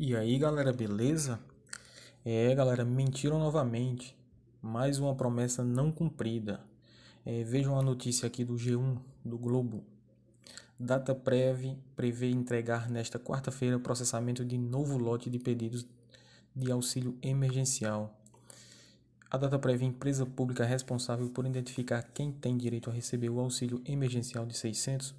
E aí galera, beleza? É galera, mentiram novamente. Mais uma promessa não cumprida. É, vejam a notícia aqui do G1 do Globo. Data DataPrev prevê entregar nesta quarta-feira o processamento de novo lote de pedidos de auxílio emergencial. A data DataPrev, empresa pública responsável por identificar quem tem direito a receber o auxílio emergencial de 600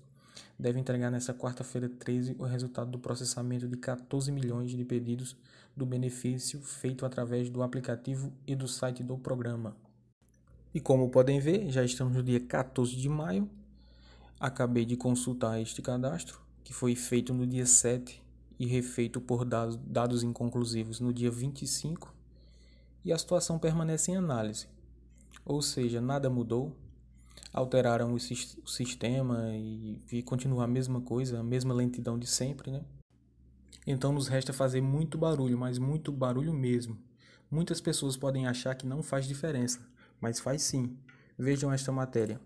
deve entregar nesta quarta-feira 13 o resultado do processamento de 14 milhões de pedidos do benefício feito através do aplicativo e do site do programa. E como podem ver, já estamos no dia 14 de maio. Acabei de consultar este cadastro, que foi feito no dia 7 e refeito por dados, dados inconclusivos no dia 25, e a situação permanece em análise. Ou seja, nada mudou, alteraram o, sistema e, e continua a mesma coisa, a mesma lentidão de sempre, né? Então nos resta fazer muito barulho, mas muito barulho mesmo. Muitas pessoas podem achar que não faz diferença, mas faz sim. Vejam esta matéria.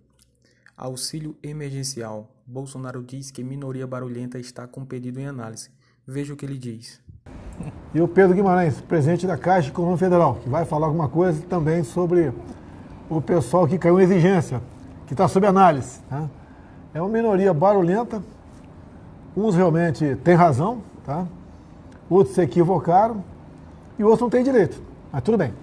Auxílio emergencial. Bolsonaro diz que minoria barulhenta está com pedido em análise. Veja o que ele diz. E o Pedro Guimarães, presidente da Caixa Econômica Federal, que vai falar alguma coisa também sobre o pessoal que caiu em exigência que está sob análise. Tá? É uma minoria barulhenta, uns realmente têm razão, tá? outros se equivocaram e outros não têm direito, mas tudo bem.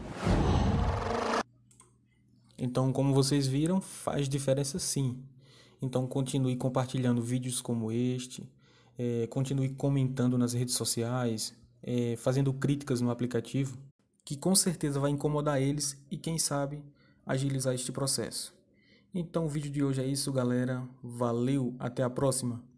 Então, como vocês viram, faz diferença sim. Então, continue compartilhando vídeos como este, é, continue comentando nas redes sociais, é, fazendo críticas no aplicativo, que com certeza vai incomodar eles e, quem sabe, agilizar este processo. Então o vídeo de hoje é isso, galera. Valeu, até a próxima.